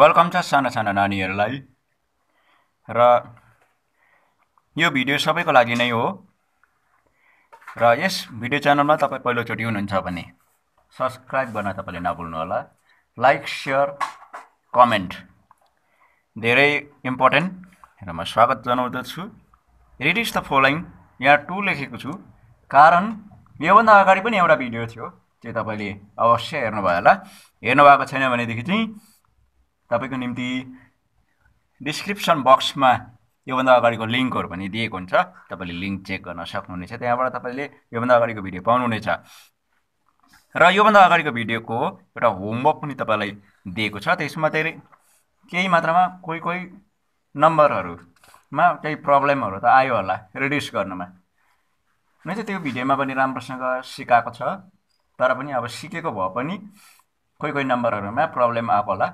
welcome छ साना साना नानीहरूलाई र यो भिडियो सबैको लागि नै हो र यस भिडियो च्यानलमा तपाईँ पहिलोचोटि हुनुहुन्छ भने सब्सक्राइब गर्न तपाईँले होला लाइक सेयर कमेन्ट धेरै इम्पोर्टेन्ट र म स्वागत जनाउँदछु इज द फलोइङ यहाँ टु लेखेको छु कारण योभन्दा अगाडि पनि एउटा भिडियो थियो त्यो तपाईँले अवश्य हेर्नुभयो होला हेर्नुभएको छैन भनेदेखि चाहिँ तपाईँको निम्ति डिस्क्रिप्सन बक्समा योभन्दा अगाडिको लिङ्कहरू पनि दिएको हुन्छ तपाईँले लिङ्क चेक गर्न सक्नुहुनेछ त्यहाँबाट तपाईँले योभन्दा अगाडिको भिडियो पाउनुहुनेछ र योभन्दा अगाडिको भिडियोको एउटा होमवर्क पनि तपाईँलाई दिएको छ त्यसमा चाहिँ केही मात्रामा कोही कोही नम्बरहरूमा केही प्रब्लमहरू त आयो होला रिड्युस गर्नुमा हुन चाहिँ त्यो भिडियोमा पनि राम्रोसँग सिकाएको छ तर पनि अब सिकेको भए पनि कोही कोही नम्बरहरूमा प्रब्लम आएको होला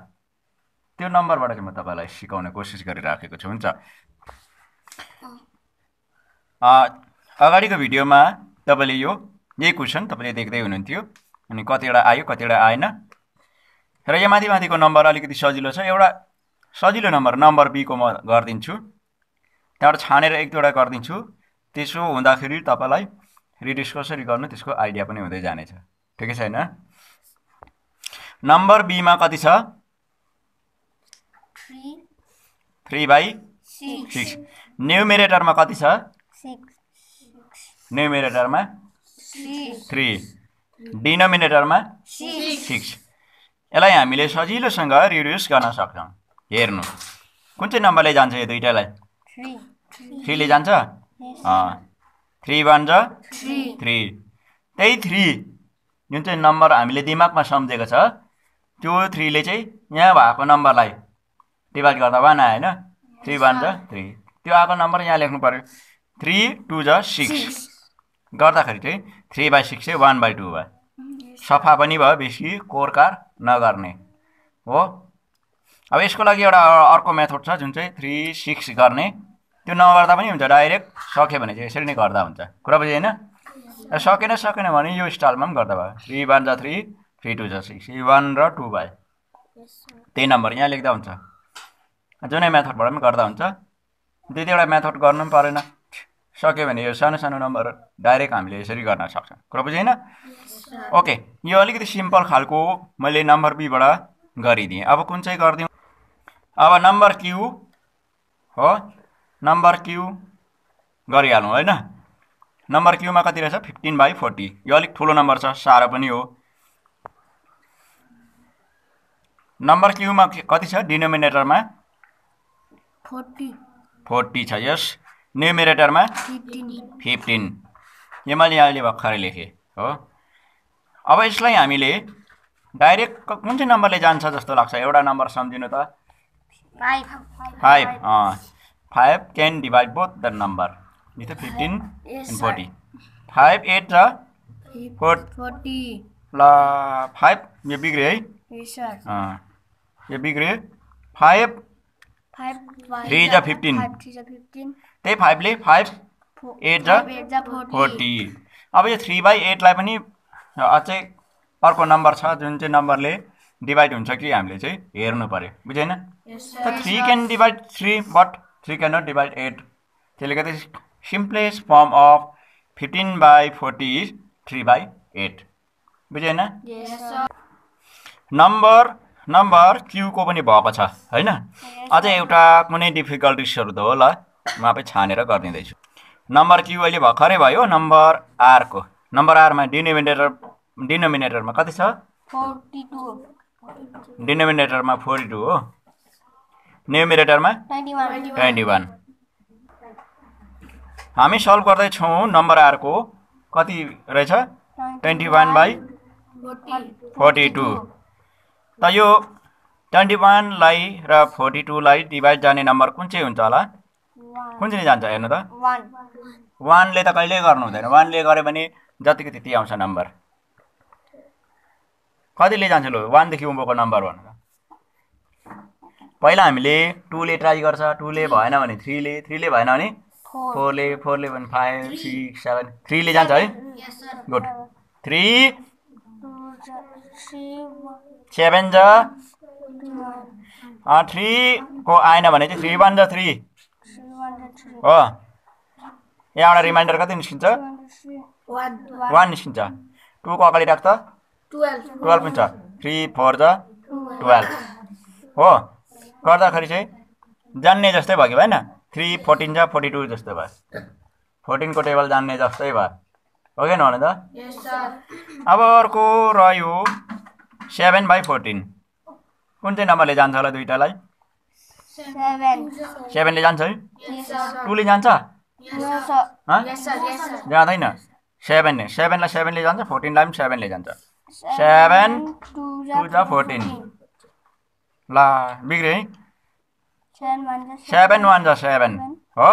त्यो नम्बरबाट चाहिँ म तपाईँलाई सिकाउने कोसिस गरिराखेको छु हुन्छ अगाडिको भिडियोमा तपाईँले यो यही क्वेसन तपाईँले देख्दै हुनुहुन्थ्यो अनि कतिवटा आयो कतिवटा आएन र यहाँ माथि माथिको नम्बर अलिकति सजिलो छ एउटा सजिलो नम्बर नम्बर बीको म गरिदिन्छु त्यहाँबाट छानेर एक दुईवटा गरिदिन्छु त्यसो हुँदाखेरि तपाईँलाई कसरी गर्नु त्यसको आइडिया पनि हुँदै जानेछ ठिकै छैन नम्बर बीमा कति छ थ्री बाई सिक्स न्युमिरेटरमा कति छ न्युमिरेटरमा थ्री डिनोमिनेटरमा सिक्स यसलाई हामीले सजिलोसँग रिड्युस गर्न सक्छौँ हेर्नु कुन चाहिँ नम्बरले जान्छ यो दुइटालाई थ्रीले जान्छ थ्री वान छ थ्री त्यही थ्री जुन चाहिँ नम्बर हामीले दिमागमा सम्झेको छ त्यो थ्रीले चाहिँ यहाँ भएको नम्बरलाई डिभाइड गर्दा वान आयो होइन थ्री वान जा थ्री त्यो आएको नम्बर यहाँ लेख्नु पऱ्यो थ्री टू जा सिक्स गर्दाखेरि चाहिँ थ्री बाई सिक्स चाहिँ वान बाई टू भयो सफा पनि भयो बेसी कोरकार नगर्ने हो अब यसको लागि एउटा अर्को मेथड छ जुन चाहिँ थ्री सिक्स गर्ने त्यो नगर्दा पनि हुन्छ डाइरेक्ट सक्यो भने चाहिँ यसरी नै गर्दा हुन्छ कुरा बुझ्यो होइन सकेन सकेन भने यो स्टाइलमा पनि गर्दा भयो थ्री वान जा थ्री थ्री टू जा सिक्स वान र टू भयो त्यही नम्बर यहाँ लेख्दा हुन्छ जुनै मेथडबाट पनि गर्दा हुन्छ दुई दुईवटा मेथड गर्नु पनि परेन सक्यो भने यो सानो सानो नम्बर डाइरेक्ट हामीले यसरी गर्न सक्छौँ कुरो बुझेन ओके यो अलिकति सिम्पल खालको मैले नम्बर बीबाट गरिदिएँ अब कुन चाहिँ गरिदिउँ अब नम्बर क्यु हो नम्बर क्यु गरिहालौँ होइन नम्बर क्युमा कति रहेछ फिफ्टिन बाई फोर्टी यो अलिक ठुलो नम्बर छ साह्रो पनि हो नम्बर क्युमा कति छ डिनोमिनेटरमा फोर्टी छ यस न्युमिरेटरमा फिफ्टिन यो मैले अहिले भर्खरै लेखेँ हो अब यसलाई हामीले डाइरेक्ट कुन चाहिँ नम्बरले जान्छ जस्तो लाग्छ एउटा नम्बर सम्झिनु त फाइभ अँ five can divide both the number with fifteen and forty five eight र फोर्टी ल फाइभ यो बिग्रियो है यो बिग्रियो फाइभ थ्री जा फिफ्टिन त्यही फाइभले फाइभ एट जा फोर्टी अब यो थ्री बाई एटलाई पनि अझै अर्को नम्बर छ जुन चाहिँ नम्बरले डिभाइड हुन्छ कि हामीले चाहिँ हेर्नु पऱ्यो बुझेन त three can divide three but three can not divide eight त्यसले गर्दा simplest form of fifteen by forty is three by eight बुझेन नम्बर नम्बर क्युको पनि भएको छ होइन अझै एउटा कुनै डिफिकल्टिसहरू त हो ल म आफै छानेर गरिदिँदैछु नम्बर क्यु अहिले भर्खरै भयो नम्बर आरको नम्बर आरमा डिनोमिनेटर डिनोमिनेटरमा कति छ डिनोमिनेटरमा फोर्टी टू हो न्युमिनेटरमा ट्वेन्टी वान हामी सल्भ गर्दैछौँ नम्बर आरको कति रहेछ twenty one by forty two त यो ट्वेन्टी वानलाई र फोर्टी टूलाई डिभाइड जाने नम्बर कुन चाहिँ हुन्छ होला कुन चाहिँ जान्छ हेर्नु त वानले त कहिले गर्नु हुँदैन वानले गऱ्यो भने जतिको त्यति आउँछ नम्बर कतिले जान्छ लु वानदेखि उँभोको नम्बर भन्नु पहिला हामीले टूले ट्राई गर्छ टूले भएन भने थ्रीले थ्रीले भएन भने फोरले फोरले भने फाइभ सिक्स सेभेन थ्रीले जान्छ है गुड थ्री सेभेन ज थ्रीको आएन भने चाहिँ थ्री वान ज थ्री हो यहाँबाट रिमाइन्डर कति निस्किन्छ वान निस्किन्छ टूको अगाडि राख्छ टुवेल्भ हुन्छ थ्री फोर ज टुवेल्भ हो गर्दाखेरि चाहिँ जान्ने जस्तै भयो कि भएन थ्री फोर्टिन छ फोर्टी टू जस्तै भयो फोर्टिनको टेबल जान्ने जस्तै भयो हो कि नभन त अब अर्को रह्यो सेभेन बाई फोर्टिन कुन चाहिँ नम्बरले जान्छ होला दुइटालाई सेभेनले जान्छ है टूले जान्छ जाँदैन सेभेन सेभेनलाई सेभेनले जान्छ फोर्टिनलाई पनि सेभेनले जान्छ सेभेन टू छ फोर्टिन ल बिग्रे है सेभेन वान छ सेभेन हो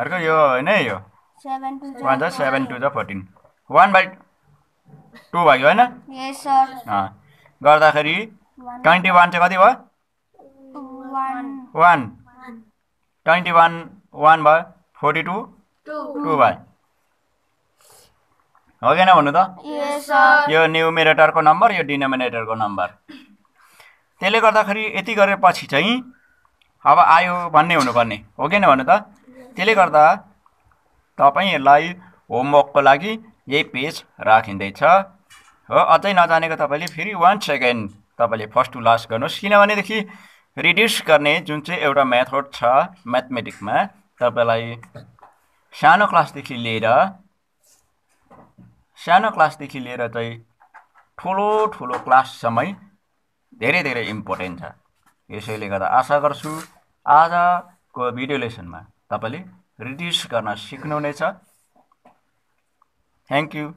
अर्को यो होइन यो वान छ सेभेन टू छ फोर्टिन वान बाई टू भयो होइन गर्दाखेरि ट्वेन्टी वान चाहिँ कति भयो वान ट्वेन्टी वान वान भयो फोर्टी टू टू भयो हो कि भन्नु त यो न्युमिरेटरको नम्बर यो डिनोमिनेटरको नम्बर त्यसले गर्दाखेरि यति गरेपछि चाहिँ अब आयो भन्ने हुनुपर्ने हो कि भन्नु त त्यसले गर्दा तपाईँहरूलाई होमवर्कको लागि यही पेज राखिँदैछ हो अझै नजानेको तपाईँले फेरि वान सेकेन्ड तपाईँले फर्स्ट टु लास्ट गर्नुहोस् किनभनेदेखि रिड्युस गर्ने जुन चाहिँ एउटा मेथड छ म्याथमेटिक्समा तपाईँलाई सानो क्लासदेखि लिएर सानो क्लासदेखि लिएर चाहिँ ठुलो ठुलो क्लाससम्म धेरै धेरै इम्पोर्टेन्ट छ यसैले गर्दा आशा गर्छु आजको भिडियो लेसनमा तपाईँले रिड्युस गर्न सिक्नुहुनेछ थ्याङ्क यू